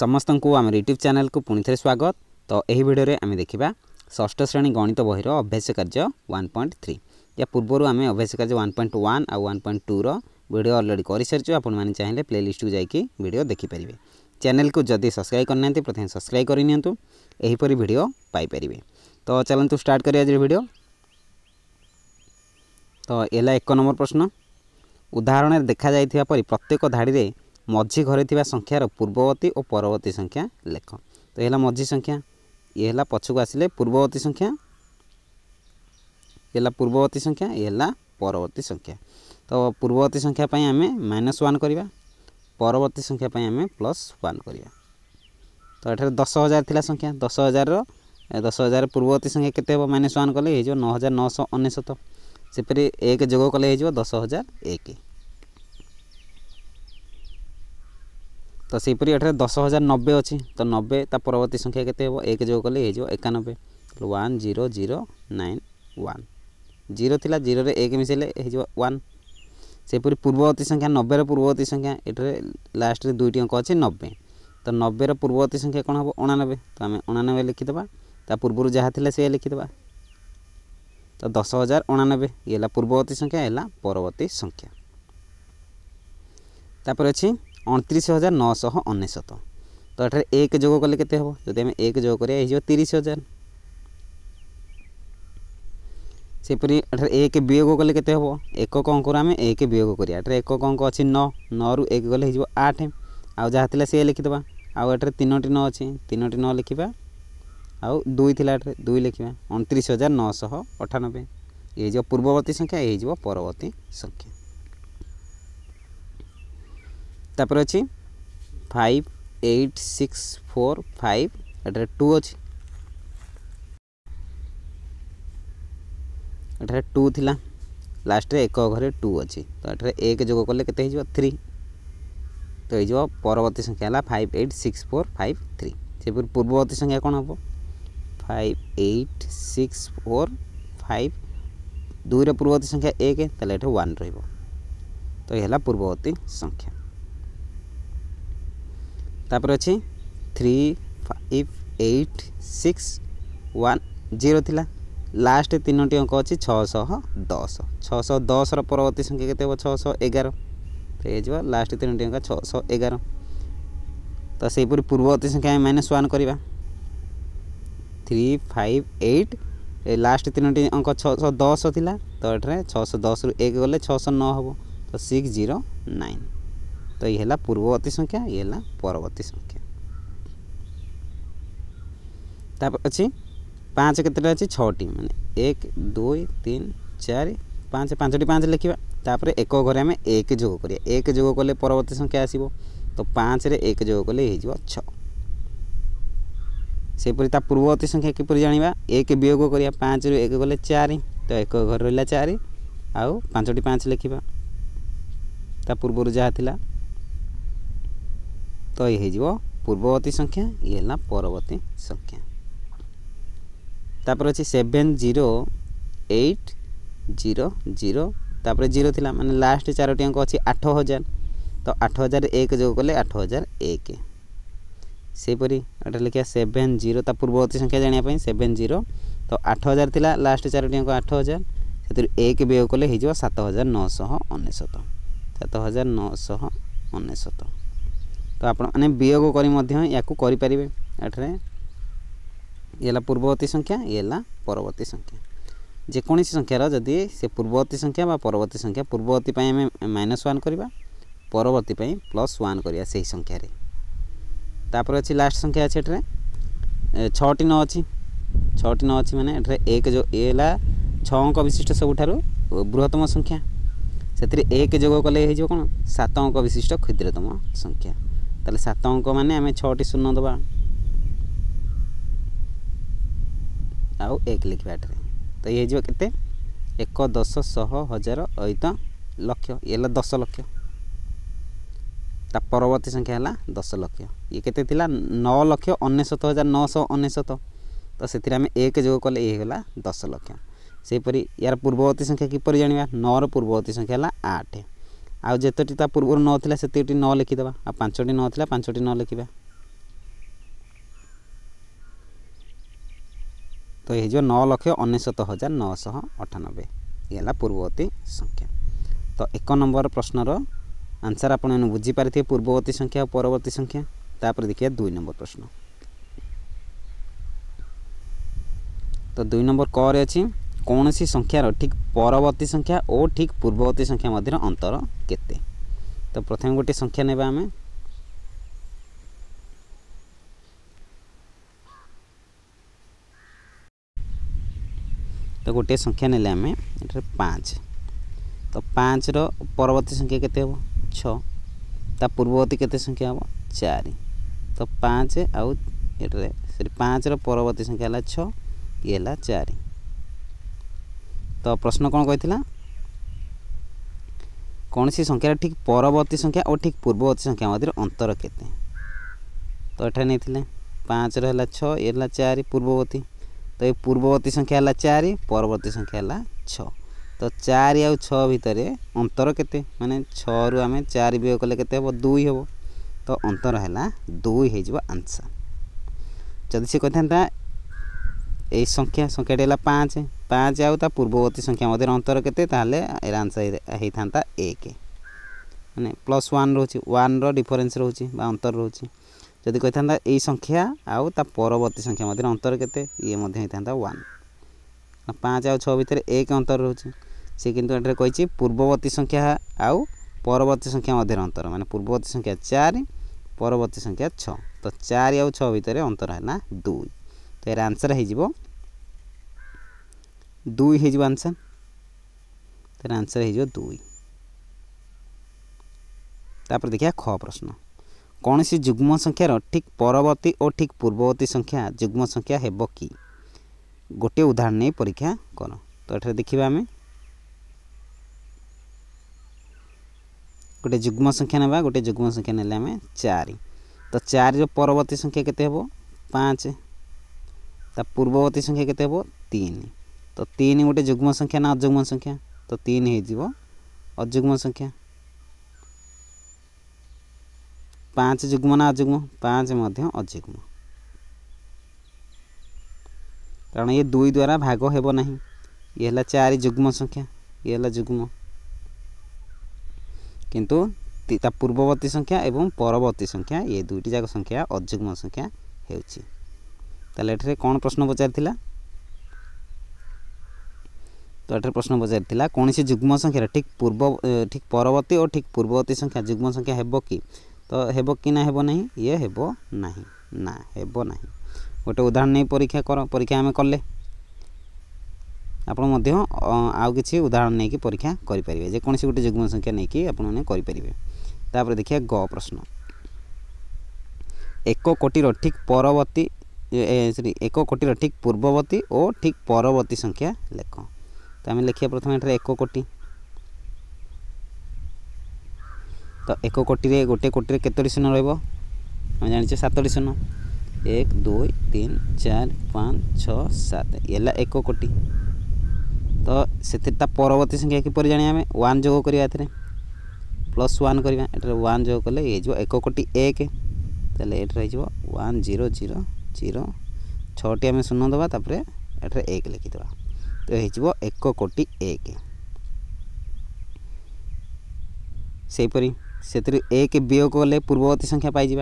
ସମସ୍ତଙ୍କୁ ଆମର ୟୁଟ୍ୟୁବ୍ ଚ୍ୟାନେଲ୍କୁ ପୁଣି ଥରେ ସ୍ୱାଗତ ତ ଏହି ଭିଡ଼ିଓରେ ଆମେ ଦେଖିବା ଷଷ୍ଠ ଶ୍ରେଣୀ ଗଣିତ ବହିର ଅଭ୍ୟାସ କାର୍ଯ୍ୟ ୱାନ୍ ପଏଣ୍ଟ ଥ୍ରୀ ୟା ପୂର୍ବରୁ ଆମେ ଅଭ୍ୟାସ କାର୍ଯ୍ୟ ୱାନ୍ ପଏଣ୍ଟ ୱାନ୍ ଆଉ ୱାନ୍ ପଏଣ୍ଟ ଟୁର ଭିଡ଼ିଓ ଅଲରେଡ଼ି କରିସାରିଛୁ ଆପଣମାନେ ଚାହିଁଲେ ପ୍ଲେଲିଷ୍ଟକୁ ଯାଇକି ଭିଡ଼ିଓ ଦେଖିପାରିବେ ଚ୍ୟାନେଲ୍କୁ ଯଦି ସବସ୍କ୍ରାଇବ୍ କରିନାହାନ୍ତି ପ୍ରଥମେ ସବସ୍କ୍ରାଇବ୍ କରିନିଅନ୍ତୁ ଏହିପରି ଭିଡ଼ିଓ ପାଇପାରିବେ ତ ଚାଲନ୍ତୁ ଷ୍ଟାର୍ଟ କରିବା ଆଜିର ଭିଡ଼ିଓ ତ ଏଲା ଏକ ନମ୍ବର ପ୍ରଶ୍ନ ଉଦାହରଣରେ ଦେଖାଯାଇଥିବା ପରି ପ୍ରତ୍ୟେକ ଧାଡ଼ିରେ मझी घरे संख्यार पूर्ववर्ती और परवर्ती संख्या लेख तो यह मझी संख्या ये पक्ष को आसिले पूर्ववर्ती संख्या ये पूर्ववर्ती संख्या ये परवर्त संख्या तो पूर्ववर्ती संख्या आम माइनस वन परवर्त संख्या आम प्लस वन करवा तो यह दस हजार थी संख्या दस हजार दस हजार पूर्ववर्ती संख्या के माइनस वन कले नौ हजार नौश अनेशत सेपरी एक जोग कले दस हजार एक तो से दस हजार नबे अच्छी तो नबे परवर्त संख्या के एक जो कले एकानबे one zero zero nine one zero three zero एक मिसले वन से पूर्ववर्त संख्या नबे पूर्ववर्ती संख्या ये लास्ट में दुईट अंक अच्छे नबे तो नबे पूर्ववर्ती संख्या कौन हम अणानबे तो आम अणानबे लिखिद पूर्व जहाँ थी सी लिखिद तो दस हजार अणानबे ये पूर्ववर्त संख्या है परवर्ती संख्या अच्छी ଅଣତିରିଶ ହଜାର ନଅଶହ ଅନେଶତ ତ ଏଠାରେ ଏକ ଯୋଗ କଲେ କେତେ ହେବ ଯଦି ଆମେ ଏକ ଯୋଗ କରିବା ହେଇଯିବ ତିରିଶ ହଜାର ସେପରି ଏଠାରେ ଏକ ବିୟୋଗ କଲେ କେତେ ହେବ ଏକ ଅଙ୍କରୁ ଆମେ ଏକ ବିୟୋଗ କରିବା ଏଠାରେ ଏକ ଅଙ୍କ ଅଛି ନଅ ନଅରୁ ଏକ ଗଲେ ହେଇଯିବ ଆଠ ଆଉ ଯାହା ଥିଲା ସେ ଲେଖିଦେବା ଆଉ ଏଠାରେ ତିନୋଟି ନଅ ଅଛି ତିନୋଟି ନଅ ଲେଖିବା ଆଉ ଦୁଇ ଥିଲା ଏଠାରେ ଦୁଇ ଲେଖିବା ଅଣତିରିଶ ହଜାର ନଅଶହ ଅଠାନବେ ଏ ହେଇଯିବ ପୂର୍ବବର୍ତ୍ତୀ ସଂଖ୍ୟା ଏ ହେଇଯିବ ପରବର୍ତ୍ତୀ ସଂଖ୍ୟା अच्छी five eight six four five eight two अच्छी एटे टू थी लास्ट एक घरे टू अच्छी तो एटे एक जो कले के थ्री तो ये परवर्त संख्या है five eight six four five three सेपर पूर्ववर्त संख्या कौन हम five eight six four five दुईर पूर्ववर्त संख्या एक तो ये वन रो तो यह पूर्ववर्त संख्या तापर अच्छे three five eight six one zero last तीनो अंक अच्छे छःशह दस छःश दस रवर्त संख्या के छःशह एगार तो ये लास्ट तीनो अंक छःश एगार तो से पूर्ववर्ती संख्या minus one three five eight last तीनो अंक छः दस ऐसा तो ये छःश दस रु एक गले छः नौ हम तो सिक्स जीरो नाइन तो ये पूर्ववर्ती संख्या ये परवर्ती संख्या ताप अच्छे पाँच के छटी मान एक दुई तीन चार पाँच पांचटी पाँच लिखा तापर एक घर आम एक जोग कर एक जोग कले परवर्त संख्या आसब तो पाँच एक जोग कले छपरी पूर्ववर्त संख्या किपर जाना एक वियोग पाँच रु एक गले चार तो एक घर रहा चार आँचटी पाँच लिखा ता पूर्वर जहाँ थी ତ ଇଏ ହେଇଯିବ ପୂର୍ବବର୍ତ୍ତୀ ସଂଖ୍ୟା ଇଏ ହେଲା ପରବର୍ତ୍ତୀ ସଂଖ୍ୟା ତାପରେ ଅଛି seven zero eight zero zero ତାପରେ ଜିରୋ ଥିଲା ମାନେ ଲାଷ୍ଟ ଚାରୋଟି ଅଙ୍କ ଅଛି ଆଠ ହଜାର ତ ଆଠ ହଜାର ଏକ ଯୋଗ କଲେ ଆଠ ହଜାର ଏକ ସେହିପରି ଏଇଟା ଲେଖିବା ସେଭେନ୍ ଜିରୋ ତା ପୂର୍ବବର୍ତ୍ତୀ ସଂଖ୍ୟା ଜାଣିବା ପାଇଁ ସେଭେନ୍ ଜିରୋ ତ ଆଠ ହଜାର ଥିଲା ଲାଷ୍ଟ ଚାରୋଟି ଅଙ୍କ ଆଠ ହଜାର ସେଥିରୁ ଏକ ବିୟୋଗ କଲେ ହେଇଯିବ ସାତ ହଜାର ନଅଶହ ଅନେଶତ ସାତ ହଜାର ନଅଶହ ଅନେଶତ तो आपने वियोग करेंगे एटे ये पूर्ववर्ती संख्या ये परवर्ती संख्या जेकोसी संख्यार जदि से पूर्ववर्ती संख्या परवर्ती संख्या पूर्ववर्ती माइनस वन करवा परवर्ती प्लस वन करवा से ही संख्यार तापर अच्छी लास्ट संख्या अच्छे एटे छटी न अच्छी छटी एक जो ये छ अंक विशिष्ट सब बृहत्तम संख्या से एक जोग कले कौन सात अंक विशिष्ट क्षुद्रतम संख्या ताले सात अंक मान आम छून दबा आउ एक लिखवा तो ये जो कैसे एक दस शह हजार अत लक्ष ये दस लक्ष परवर्त संख्या है दस लक्ष ये के नौ लक्ष अनेशत हजार नौश अनेशत तो से आम एक जो कले गला दस लक्ष से यार पूर्ववर्ती संख्या किपर जाणी नौ रूर्ववर्ती संख्या है आठ ଆଉ ଯେତୋଟି ତା ପୂର୍ବରୁ ନଅ ଥିଲା ସେତିକି ନ ଲେଖିଦେବା ଆଉ ପାଞ୍ଚଟି ନଅ ଥିଲା ପାଞ୍ଚଟି ନ ଲେଖିବା ତ ହେଇଯିବ ନଅ ଲକ୍ଷ ଅନେଶତ ହଜାର ନଅଶହ ଅଠାନବେ ଇଏ ହେଲା ପୂର୍ବବର୍ତ୍ତୀ ସଂଖ୍ୟା ତ ଏକ ନମ୍ବର ପ୍ରଶ୍ନର ଆନ୍ସର୍ ଆପଣମାନେ ବୁଝିପାରିଥିବେ ପୂର୍ବବର୍ତ୍ତୀ ସଂଖ୍ୟା ଆଉ ପରବର୍ତ୍ତୀ ସଂଖ୍ୟା ତାପରେ ଦେଖିବା ଦୁଇ ନମ୍ବର ପ୍ରଶ୍ନ ତ ଦୁଇ ନମ୍ବର କରେ ଅଛି କୌଣସି ସଂଖ୍ୟାର ଠିକ୍ ପରବର୍ତ୍ତୀ ସଂଖ୍ୟା ଓ ଠିକ୍ ପୂର୍ବବର୍ତ୍ତୀ ସଂଖ୍ୟା ମଧ୍ୟରେ ଅନ୍ତର କେତେ ତ ପ୍ରଥମେ ଗୋଟିଏ ସଂଖ୍ୟା ନେବା ଆମେ ତ ଗୋଟିଏ ସଂଖ୍ୟା ନେଲେ ଆମେ ଏଠାରେ ପାଞ୍ଚ ତ ପାଞ୍ଚର ପରବର୍ତ୍ତୀ ସଂଖ୍ୟା କେତେ ହେବ ଛଅ ତା ପୂର୍ବବର୍ତ୍ତୀ କେତେ ସଂଖ୍ୟା ହେବ ଚାରି ତ ପାଞ୍ଚ ଆଉ ଏଠାରେ ପାଞ୍ଚର ପରବର୍ତ୍ତୀ ସଂଖ୍ୟା ହେଲା ଛଅ ଇଏ ହେଲା ଚାରି तो प्रश्न कौन कही कौन सी संख्या ठीक परवर्ती संख्या और ठीक पूर्ववर्ती संख्या मध्य अंतर के तो यहाँ नहीं पाँच रहा छाला चार पूर्ववर्ती तो ये पूर्ववर्ती संख्या है चार परवर्ती संख्या है छ तो चार आतर अंतर के मानने छु आम चार विय कले के दुई हे तो अंतर है दुई हो आंसर जदि से कही था यख्या संख्या पाँच पाँच आ पूर्ववर्ती संख्या मध्य अंतर के आंसर होता है एक मैंने प्लस वन रोच वन रिफरेन्स रोचे अंतर रोचे जदि कही था संख्या आवर्त संख्या मध्य अंतर के वन पाँच आ छर एक अंतर रोचे सी कितनी पूर्ववर्त संख्या आवर्त संख्या मध्य अंतर मैंने पूर्ववर्त संख्या चार परवर्त संख्या छ तो चार आ छर अंतर है दुई तो यार आंसर है दुई हो आंसर तर आंसर हो दुई तापर देखिया ख प्रश्न कौन सी जुग्म संख्यार ठीक परवर्ती और ठीक पूर्ववर्ती संख्या जुग्म संख्या हे कि गोटे उदाहरण नहीं परीक्षा कर तो ये देखा आम गोटे जुग्म संख्या ना गोटे जुग्म संख्या ना आम चार तो चार परवर्ती संख्या के पूर्ववर्ती संख्या के तीन तो तीन गोटे जुग्म संख्या ना अजुग्म संख्या तो तीन होजुग्म संख्या पाँच जुग्म ना अजुग्म पाँच मध्य अजुग्म कारण ये दुई द्वारा भाग हेबना ये चार जुग्म संख्या ये जुग्म किंतु पूर्ववर्ती संख्या एवं परवर्ती संख्या ये दुईटी जाक संख्या अजुग्म संख्या होती कौन प्रश्न पचार तो ये प्रश्न पचार कौन जुग्म संख्या ठीक पूर्व ठीक परवर्ती और ठीक पूर्ववर्ती संख्या जुग्म संख्या हेब कि तो हेब कि ना हेब ना ये हेब ना ना हेब ना गोटे उदाहरण नहीं परीक्षा कर परीक्षा आम कले आपण आउ किसी उदाहरण नहीं कि परीक्षा करें जेको गोटे जुग्म संख्या नहीं कि आपने देखिए ग प्रश्न एक कोटीर ठीक परवर्ती एक कोटीर ठीक पूर्ववर्ती और ठीक परवर्ती संख्या लेख तो आम लिखा प्रथम एठार एक कोटी तो एक कोटी गोटे कोटी कतोटी शून्य रोज आम जाने सतटी शून्य एक दुई तीन चार पाँच छः सात ये एक कोटी तो से परवर्ती संख्या किपर जाने आम वन जो करवा प्लस वन करवा वन जो कले एक कोटी एक তাহলে ये হয়ে ওয়ান जीरो जीरो জিরো ছটি আমি শূন্য দেওয়া তাপরে এটার এক तो यह एक कोटि एक एक वियोग कले पूर्ववर्ती संख्या पाई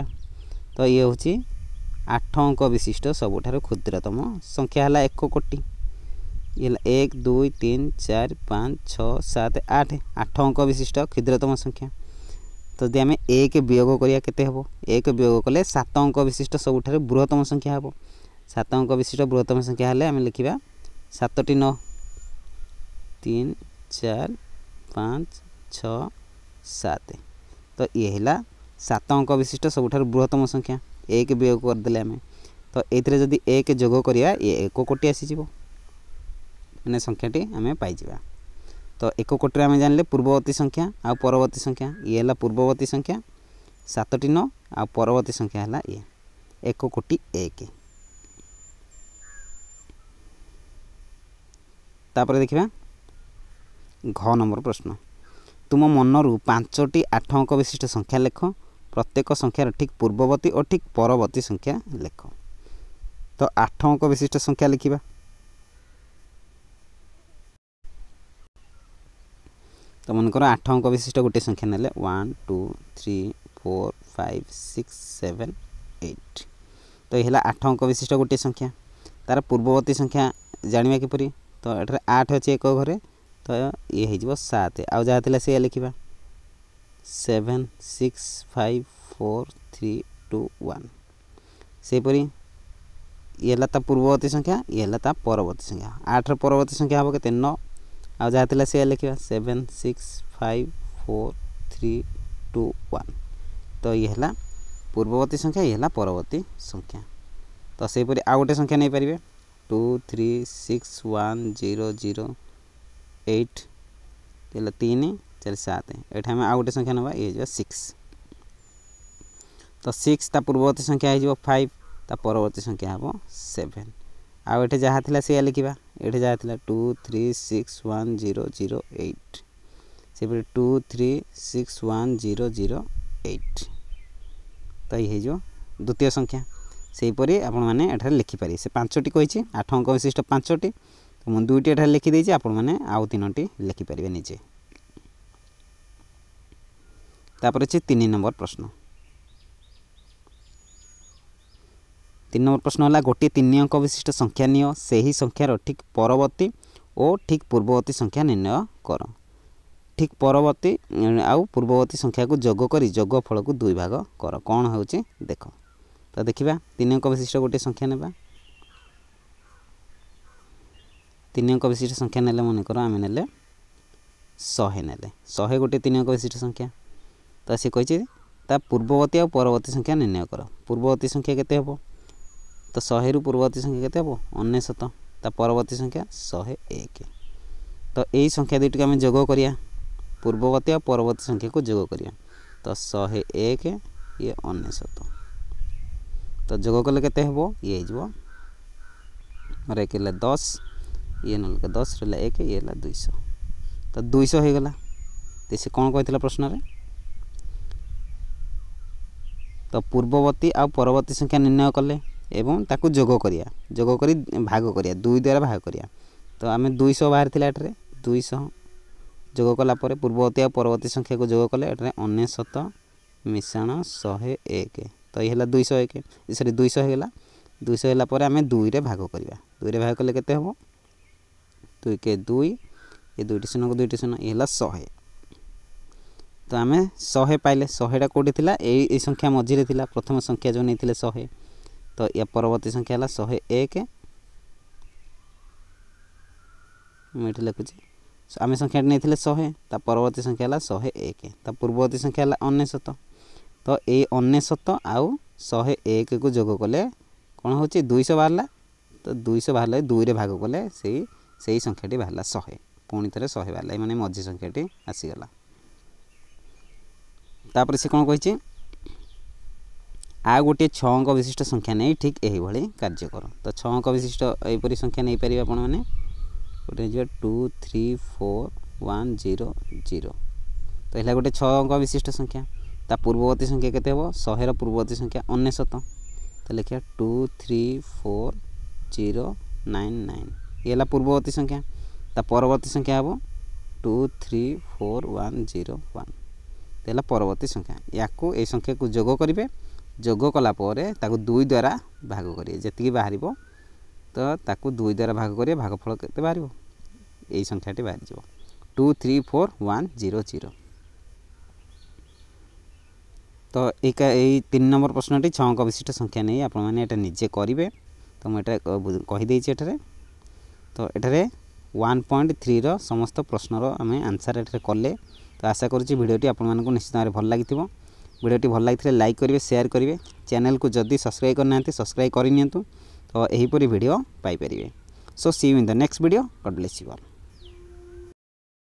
तो ये हूँ आठ अंक विशिष्ट सबुठ क्षुद्रतम संख्या है एक कोटि ये एक दुई तीन चार पाँच छः सात आठ आठ अंक विशिष्ट क्षुद्रतम संख्या तो जदि आम एक वियोग के एक वियोग कले सात अंक विशिष्ट सबुठ बृहतम संख्या हम सत अंक विशिष्ट बृहतम संख्या हमें आम लिखा सतटी नीन चार पाँच छत तो ये है सात अंक विशिष्ट सब बृहत्तम संख्या एक वियोग करदे आम तो ये जदि एक जोग ये एक कोटी आसीज मैंने संख्याटी आम पाई तो एक कोटी आम जान लें पूर्ववर्ती संख्या आवर्त संख्या ये है पूर्ववर्ती संख्या सतटी नौ आवर्त संख्या है ये एक कोटी एक। ତାପରେ ଦେଖିବା ଘ ନମ୍ବର ପ୍ରଶ୍ନ ତୁମ ମନରୁ ପାଞ୍ଚଟି ଆଠ ଅଙ୍କ ବିଶିଷ୍ଟ ସଂଖ୍ୟା ଲେଖ ପ୍ରତ୍ୟେକ ସଂଖ୍ୟାର ଠିକ୍ ପୂର୍ବବର୍ତ୍ତୀ ଓ ଠିକ୍ ପରବର୍ତ୍ତୀ ସଂଖ୍ୟା ଲେଖ ତ ଆଠ ଅଙ୍କ ବିଶିଷ୍ଟ ସଂଖ୍ୟା ଲେଖିବା ତ ମନେକର ଆଠ ଅଙ୍କ ବିଶିଷ୍ଟ ଗୋଟିଏ ସଂଖ୍ୟା ନେଲେ one two three four five six seven eight ତ ଏ ହେଲା ଆଠ ଅଙ୍କ ବିଶିଷ୍ଟ ଗୋଟିଏ ସଂଖ୍ୟା ତା'ର ପୂର୍ବବର୍ତ୍ତୀ ସଂଖ୍ୟା ଜାଣିବା କିପରି तो यार आठ अच्छे एक घरे तो ये सात आज जहाँ लिखा seven six five four three two one से येला पूर्ववर्ती संख्या ये परवर्त संख्या आठ रवर्ती संख्या हम कैसे नौ आज जहाँ लिखा seven six five four three two one तो ये पूर्ववर्ती संख्या ये परवर्त संख्या तो से आ गोटे संख्या नहीं पारे two three six one zero zero eight चलो तीन चार सात एट आम तो आउ गोटे संख्या ना ये सिक्स तो सिक्स पूर्ववर्त संख्या हो फाइव तवर्त संख्या हम सेभेन आउ ये जहाँ थी सी लिखा ये जहाँ थी two three six one zero zero eight से two three six one zero zero eight तो ये द्वितीय संख्या ସେହିପରି ଆପଣମାନେ ଏଠାରେ ଲେଖିପାରିବେ ସେ ପାଞ୍ଚଟି କହିଛି ଆଠ ଅଙ୍କ ବିଶିଷ୍ଟ ପାଞ୍ଚଟି ତ ମୁଁ ଦୁଇଟି ଏଠାରେ ଲେଖିଦେଇଛି ଆପଣମାନେ ଆଉ ତିନୋଟି ଲେଖିପାରିବେ ନିଜେ ତାପରେ ଅଛି ତିନି ନମ୍ବର ପ୍ରଶ୍ନ ତିନି ନମ୍ବର ପ୍ରଶ୍ନ ହେଲା ଗୋଟିଏ ତିନି ଅଙ୍କ ବିଶିଷ୍ଟ ସଂଖ୍ୟା ନିଅ ସେହି ସଂଖ୍ୟାର ଠିକ୍ ପରବର୍ତ୍ତୀ ଓ ଠିକ୍ ପୂର୍ବବର୍ତ୍ତୀ ସଂଖ୍ୟା ନିର୍ଣ୍ଣୟ କର ଠିକ୍ ପରବର୍ତ୍ତୀ ଆଉ ପୂର୍ବବର୍ତ୍ତୀ ସଂଖ୍ୟାକୁ ଯୋଗ କରି ଯୋଗ ଫଳକୁ ଦୁଇ ଭାଗ କର କ'ଣ ହେଉଛି ଦେଖ ତ ଦେଖିବା ତିନି ଅଙ୍କ ବିଶିଷ୍ଟ ଗୋଟିଏ ସଂଖ୍ୟା ନେବା ତିନି ଅଙ୍କ ବିଶିଷ୍ଟ ସଂଖ୍ୟା ନେଲେ ମନେକର ଆମେ ନେଲେ ଶହେ ନେଲେ ଶହେ ଗୋଟିଏ ତିନି ଅଙ୍କ ବିଶିଷ୍ଟ ସଂଖ୍ୟା ତ ସେ କହିଛି ତା ପୂର୍ବବର୍ତ୍ତୀ ଆଉ ପରବର୍ତ୍ତୀ ସଂଖ୍ୟା ନିର୍ଣ୍ଣୟ କର ପୂର୍ବବର୍ତ୍ତୀ ସଂଖ୍ୟା କେତେ ହେବ ତ ଶହେରୁ ପୂର୍ବବର୍ତ୍ତୀ ସଂଖ୍ୟା କେତେ ହେବ ଅନେଶତ ତା ପରବର୍ତ୍ତୀ ସଂଖ୍ୟା ଶହେ ଏକ ତ ଏଇ ସଂଖ୍ୟା ଦୁଇଟିକୁ ଆମେ ଯୋଗ କରିବା ପୂର୍ବବର୍ତ୍ତୀ ଆଉ ପରବର୍ତ୍ତୀ ସଂଖ୍ୟାକୁ ଯୋଗ କରିବା ତ ଶହେ ଏକ ଇଏ ଅନେଶତ तो যোগ করলে কেতে হব ইয়ে হয়ে যাব আর এক হলে দশ ইয়ে নলকে দশ রহলা এক ইয়ে হল দুইশ তো দুইশ হয়ে গলা তো সে কম কে প্রশ্নরে তো পূর্ববর্তী আবর্তী সংখ্যা নির্ণয় কলে এবং তাকে যোগ করা যোগ করে ভাগ করা দুই দ্বারা ভাগ করা তো আমি দুইশ বাহার লা এটার দুইশ যোগ কলাপরে পূর্ববর্তী আবর্তী সংখ্যাকে যোগ কলে এটার অনেশত মিশ্রণ শহে এক ତ ଇଏ ହେଲା ଦୁଇଶହ ଏକ ସରି ଦୁଇଶହ ହେଇଗଲା ଦୁଇଶହ ହେଲା ପରେ ଆମେ ଦୁଇରେ ଭାଗ କରିବା ଦୁଇରେ ଭାଗ କଲେ କେତେ ହେବ ଦୁଇ କେ ଦୁଇ ଏ ଦୁଇଟି ଶୂନକୁ ଦୁଇଟି ଶୂନ ଇଏ ହେଲା ଶହେ ତ ଆମେ ଶହେ ପାଇଲେ ଶହେଟା କେଉଁଠି ଥିଲା ଏଇ ଏଇ ସଂଖ୍ୟା ମଝିରେ ଥିଲା ପ୍ରଥମ ସଂଖ୍ୟା ଯେଉଁ ନେଇଥିଲେ ଶହେ ତ ୟା ପରବର୍ତ୍ତୀ ସଂଖ୍ୟା ହେଲା ଶହେ ଏକ ମୁଁ ଏଠି ଲେଖୁଛି ଆମେ ସଂଖ୍ୟାଟି ନେଇଥିଲେ ଶହେ ତା ପରବର୍ତ୍ତୀ ସଂଖ୍ୟା ହେଲା ଶହେ ଏକ ତା ପୂର୍ବବର୍ତ୍ତୀ ସଂଖ୍ୟା ହେଲା ଅନେଶତ ତ ଏଇ ଅନେଶତ ଆଉ ଶହେ ଏକକୁ ଯୋଗ କଲେ କ'ଣ ହେଉଛି ଦୁଇଶହ ବାହାରିଲା ତ ଦୁଇଶହ ବାହାରିଲେ ଦୁଇରେ ଭାଗ କଲେ ସେଇ ସେଇ ସଂଖ୍ୟାଟି ବାହାରିଲା ଶହେ ପୁଣି ଥରେ ଶହେ ବାହାରିଲା ଏ ମାନେ ମଝି ସଂଖ୍ୟାଟି ଆସିଗଲା ତାପରେ ସେ କ'ଣ କହିଛି ଆଉ ଗୋଟିଏ ଛଅ ଅଙ୍କ ବିଶିଷ୍ଟ ସଂଖ୍ୟା ନେଇ ଠିକ୍ ଏହିଭଳି କାର୍ଯ୍ୟ କର ତ ଛଅ ଅଙ୍କ ବିଶିଷ୍ଟ ଏହିପରି ସଂଖ୍ୟା ନେଇପାରିବେ ଆପଣମାନେ ଗୋଟେ ହେଇଯିବ two three four one zero zero ତ ହେଲା ଗୋଟେ ଛଅ ଅଙ୍କ ବିଶିଷ୍ଟ ସଂଖ୍ୟା ତା ପୂର୍ବବର୍ତ୍ତୀ ସଂଖ୍ୟା କେତେ ହେବ ଶହେର ପୂର୍ବବର୍ତ୍ତୀ ସଂଖ୍ୟା ଅନେଶତ ତ ଲେଖିବା two three four zero nine nine ଇଏ ହେଲା ପୂର୍ବବର୍ତ୍ତୀ ସଂଖ୍ୟା ତା ପରବର୍ତ୍ତୀ ସଂଖ୍ୟା ହେବ two three four one zero one ହେଲା ପରବର୍ତ୍ତୀ ସଂଖ୍ୟା ୟାକୁ ଏଇ ସଂଖ୍ୟାକୁ ଯୋଗ କରିବେ ଯୋଗ କଲା ପରେ ତାକୁ ଦୁଇ ଦ୍ୱାରା ଭାଗ କରିବେ ଯେତିକି ବାହାରିବ ତ ତାକୁ ଦୁଇ ଦ୍ୱାରା ଭାଗ କରିବେ ଭାଗଫଳ କେତେ ବାହାରିବ ଏଇ ସଂଖ୍ୟାଟି ବାହାରିଯିବ two three four one zero zero তো এই এই তিন নম্বর প্রশ্নটি ছ অঙ্ক বিশিষ্ট সংখ্যা নিয়ে আপনার এটা নিজে করবে তো মু এটা কহিদেছি এখানে তো এখানে ওয়ান পয়েন্ট থ্রির সমস্ত প্রশ্নর আমি আনসার এখানে কলে তো আশা করছি ভিডিওটি আপনার নিশ্চিত ভাবে ভাল লাগি ভিডিওটি ভাল লাগি লাইক করবে সেয়ার করবে চ্যানেলকে যদি সবসক্রাইব করে না সবসক্রাইব করে নিহতু তো এইপরি ভিডিও পাইপারে so see you in the next video God bless you all